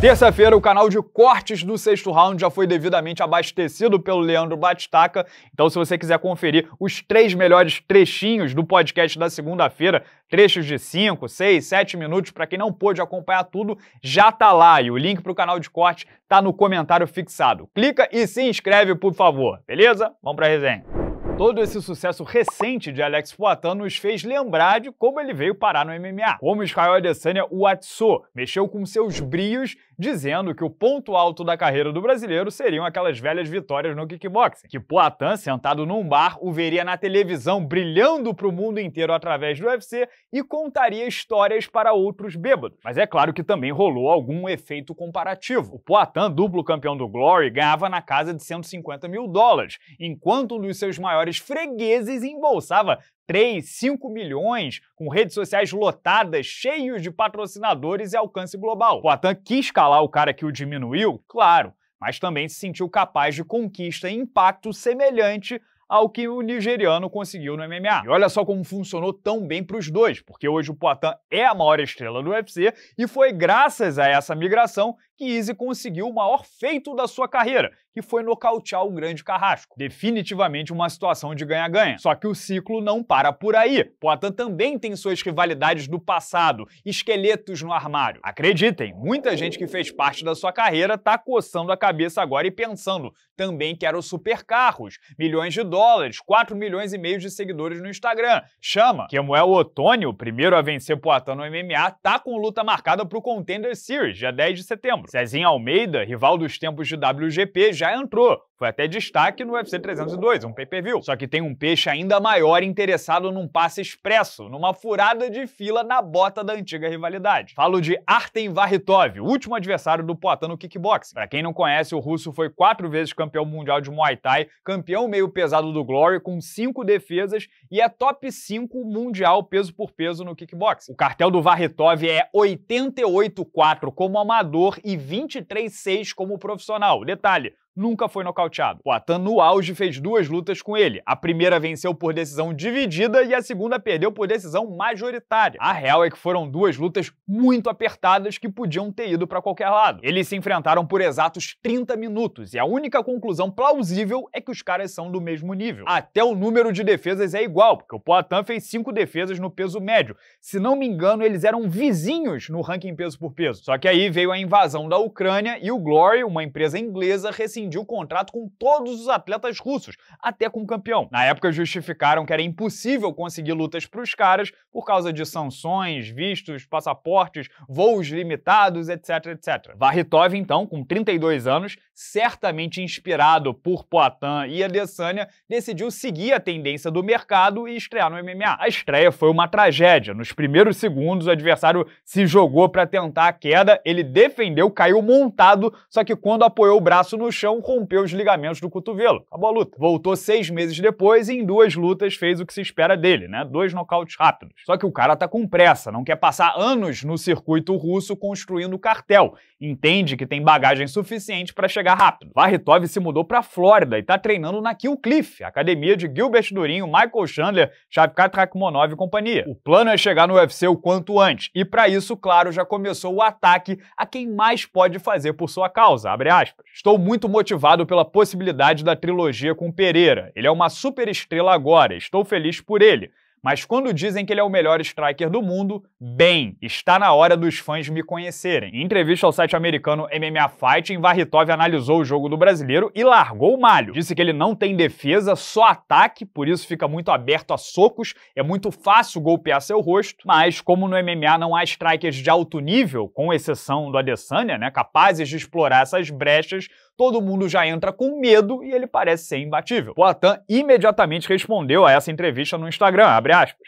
Terça-feira, o canal de cortes do sexto round já foi devidamente abastecido pelo Leandro Batistaca. Então, se você quiser conferir os três melhores trechinhos do podcast da segunda-feira, trechos de 5, 6, 7 minutos, para quem não pôde acompanhar tudo, já tá lá. E o link para o canal de corte tá no comentário fixado. Clica e se inscreve, por favor. Beleza? Vamos para a resenha. Todo esse sucesso recente de Alex Poitin nos fez lembrar de como ele veio parar no MMA. Como Israel Adesanya Watsu mexeu com seus brios, dizendo que o ponto alto da carreira do brasileiro seriam aquelas velhas vitórias no kickboxing, que Poitin, sentado num bar, o veria na televisão brilhando para o mundo inteiro através do UFC e contaria histórias para outros bêbados. Mas é claro que também rolou algum efeito comparativo. O Poitin, duplo campeão do Glory, ganhava na casa de 150 mil dólares, enquanto um dos seus maiores empresários fregueses embolsava 3, 5 milhões, com redes sociais lotadas, cheios de patrocinadores e alcance global. Poitin quis calar o cara que o diminuiu, claro, mas também se sentiu capaz de conquista e impacto semelhante ao que o nigeriano conseguiu no MMA. E olha só como funcionou tão bem para os dois, porque hoje o Poitin é a maior estrela do UFC e foi graças a essa migração que Easy conseguiu o maior feito da sua carreira, que foi nocautear o grande Carrasco. Definitivamente uma situação de ganha-ganha. Só que o ciclo não para por aí. Potan também tem suas rivalidades do passado, esqueletos no armário. Acreditem, muita gente que fez parte da sua carreira tá coçando a cabeça agora e pensando, também quero supercarros, milhões de dólares, 4 milhões e meio de seguidores no Instagram. Chama! Kemuel Otônio, primeiro a vencer Poatan no MMA, tá com luta marcada pro Contender Series, dia 10 de setembro. Zezinho Almeida, rival dos tempos de WGP, já entrou. Foi até destaque no UFC 302, um pay-per-view. Só que tem um peixe ainda maior interessado num passe expresso, numa furada de fila na bota da antiga rivalidade. Falo de Artem Varritov, último adversário do Poitin no kickboxing. Para quem não conhece, o russo foi quatro vezes campeão mundial de Muay Thai, campeão meio pesado do Glory com cinco defesas e é top 5 mundial peso por peso no kickboxing. O cartel do Varritov é 88-4 como amador e 23,6 como profissional. Detalhe, nunca foi nocauteado. Poatan, no auge, fez duas lutas com ele. A primeira venceu por decisão dividida e a segunda perdeu por decisão majoritária. A real é que foram duas lutas muito apertadas que podiam ter ido para qualquer lado. Eles se enfrentaram por exatos 30 minutos e a única conclusão plausível é que os caras são do mesmo nível. Até o número de defesas é igual, porque o Poatan fez cinco defesas no peso médio. Se não me engano, eles eram vizinhos no ranking peso por peso. Só que aí veio a invasão da Ucrânia e o Glory, uma empresa inglesa, rescindiu rescindiu o contrato com todos os atletas russos, até com o campeão. Na época, justificaram que era impossível conseguir lutas para os caras por causa de sanções, vistos, passaportes, voos limitados, etc, etc. Varritov, então, com 32 anos, certamente inspirado por Poitin e Adesanya, decidiu seguir a tendência do mercado e estrear no MMA. A estreia foi uma tragédia. Nos primeiros segundos, o adversário se jogou para tentar a queda, ele defendeu, caiu montado, só que quando apoiou o braço no chão, rompeu os ligamentos do cotovelo. Acabou a luta. Voltou seis meses depois e em duas lutas fez o que se espera dele, né? Dois nocautes rápidos. Só que o cara tá com pressa, não quer passar anos no circuito russo construindo cartel. Entende que tem bagagem suficiente para chegar rápido. Varritov se mudou pra Flórida e tá treinando na Kill Cliff, academia de Gilbert Durinho, Michael Chandler, Shavkat Rakhmonov e companhia. O plano é chegar no UFC o quanto antes. E para isso, claro, já começou o ataque a quem mais pode fazer por sua causa, Estou muito motivado motivado pela possibilidade da trilogia com Pereira. Ele é uma super estrela agora, estou feliz por ele. Mas quando dizem que ele é o melhor striker do mundo, bem, está na hora dos fãs me conhecerem. Em entrevista ao site americano MMA Fighting, Varritov analisou o jogo do brasileiro e largou o malho. Disse que ele não tem defesa, só ataque, por isso fica muito aberto a socos, é muito fácil golpear seu rosto, mas como no MMA não há strikers de alto nível, com exceção do Adesanya, né, capazes de explorar essas brechas, todo mundo já entra com medo e ele parece ser imbatível. Poitin imediatamente respondeu a essa entrevista no Instagram,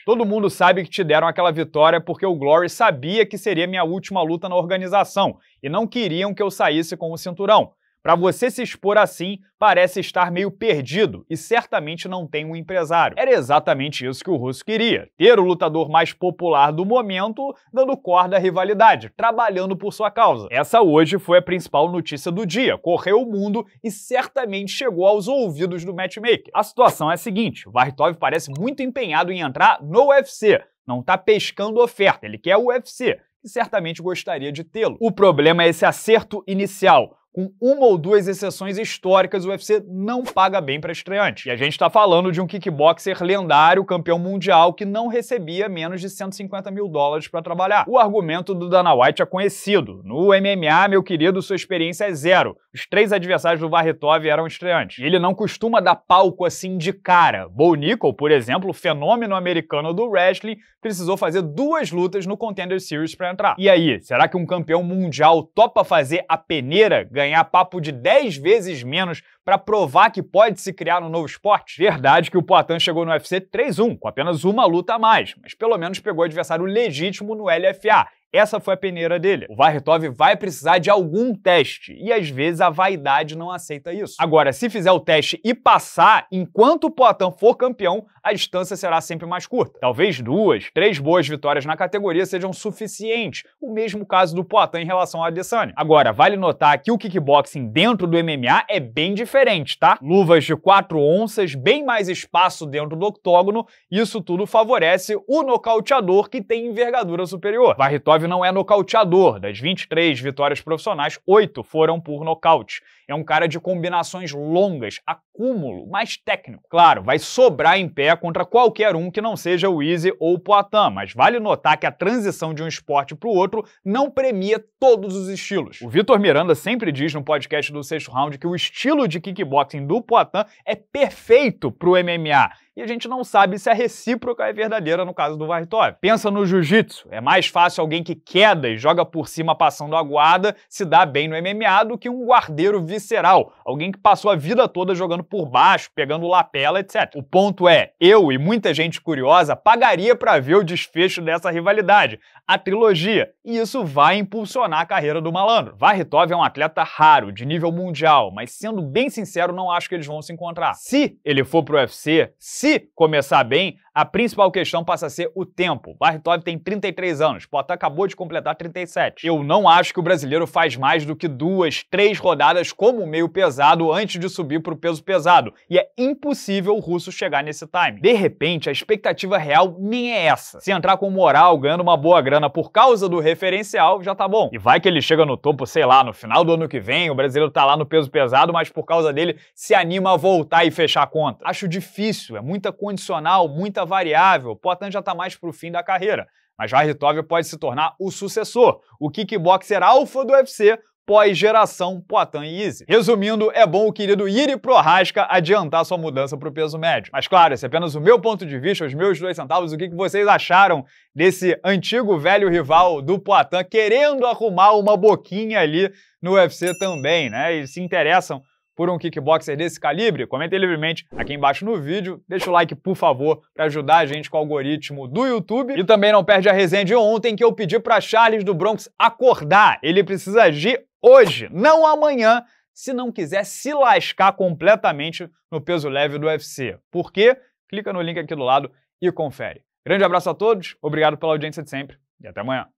Todo mundo sabe que te deram aquela vitória porque o Glory sabia que seria minha última luta na organização e não queriam que eu saísse com o cinturão. Para você se expor assim, parece estar meio perdido e certamente não tem um empresário. Era exatamente isso que o Russo queria: ter o lutador mais popular do momento dando corda à rivalidade, trabalhando por sua causa. Essa hoje foi a principal notícia do dia, correu o mundo e certamente chegou aos ouvidos do matchmaker. A situação é a seguinte: Vartov parece muito empenhado em entrar no UFC. Não está pescando oferta, ele quer o UFC, e certamente gostaria de tê-lo. O problema é esse acerto inicial com uma ou duas exceções históricas, o UFC não paga bem para estreante. E a gente está falando de um kickboxer lendário, campeão mundial, que não recebia menos de 150 mil dólares para trabalhar. O argumento do Dana White é conhecido. No MMA, meu querido, sua experiência é zero. Os três adversários do Varretov eram estreantes. E ele não costuma dar palco assim de cara. Bo Nickel, por exemplo, fenômeno americano do wrestling, precisou fazer duas lutas no Contender Series para entrar. E aí, será que um campeão mundial topa fazer a peneira, ganhar papo de 10 vezes menos para provar que pode se criar um novo esporte? Verdade que o Poitin chegou no UFC 3-1, com apenas uma luta a mais, mas pelo menos pegou adversário legítimo no LFA essa foi a peneira dele. O Varretov vai precisar de algum teste, e às vezes a vaidade não aceita isso. Agora, se fizer o teste e passar, enquanto o Poitin for campeão, a distância será sempre mais curta. Talvez duas, três boas vitórias na categoria sejam suficientes, o mesmo caso do Poitin em relação ao Adesanya. Agora, vale notar que o kickboxing dentro do MMA é bem diferente, tá? Luvas de quatro onças, bem mais espaço dentro do octógono, isso tudo favorece o nocauteador que tem envergadura superior. Varretov não é nocauteador. Das 23 vitórias profissionais, 8 foram por nocaute. É um cara de combinações longas, acúmulo, mais técnico. Claro, vai sobrar em pé contra qualquer um que não seja o Easy ou o Poitin, mas vale notar que a transição de um esporte para o outro não premia todos os estilos. O Vitor Miranda sempre diz no podcast do sexto round que o estilo de kickboxing do Poitin é perfeito para o MMA e a gente não sabe se a recíproca é verdadeira no caso do Vartov. Pensa no jiu-jitsu. É mais fácil alguém que queda e joga por cima passando a guarda se dar bem no MMA do que um guardeiro vice visceral, alguém que passou a vida toda jogando por baixo, pegando lapela, etc. O ponto é, eu e muita gente curiosa pagaria para ver o desfecho dessa rivalidade, a trilogia, e isso vai impulsionar a carreira do malandro. Varritov é um atleta raro, de nível mundial, mas sendo bem sincero, não acho que eles vão se encontrar. Se ele for pro UFC, se começar bem, a principal questão passa a ser o tempo. Varritov tem 33 anos, Poitin acabou de completar 37. Eu não acho que o brasileiro faz mais do que duas, três rodadas com como meio pesado antes de subir para o peso pesado, e é impossível o russo chegar nesse time. De repente, a expectativa real nem é essa. Se entrar com moral, ganhando uma boa grana por causa do referencial, já tá bom. E vai que ele chega no topo, sei lá, no final do ano que vem, o brasileiro tá lá no peso pesado, mas por causa dele se anima a voltar e fechar a conta. Acho difícil, é muita condicional, muita variável. Potan já tá mais pro fim da carreira mas Jarritov pode se tornar o sucessor, o kickboxer alfa do UFC, pós-geração Poitin e Easy. Resumindo, é bom o querido Iri Prohaska adiantar sua mudança para o peso médio. Mas claro, esse é apenas o meu ponto de vista, os meus dois centavos, o que vocês acharam desse antigo velho rival do Poitin querendo arrumar uma boquinha ali no UFC também, né? E se interessam por um kickboxer desse calibre? Comentem livremente aqui embaixo no vídeo, deixa o like por favor para ajudar a gente com o algoritmo do YouTube e também não perde a resenha de ontem que eu pedi para Charles do Bronx acordar. Ele precisa agir hoje, não amanhã, se não quiser se lascar completamente no peso leve do UFC. Por quê? Clica no link aqui do lado e confere. Grande abraço a todos, obrigado pela audiência de sempre e até amanhã.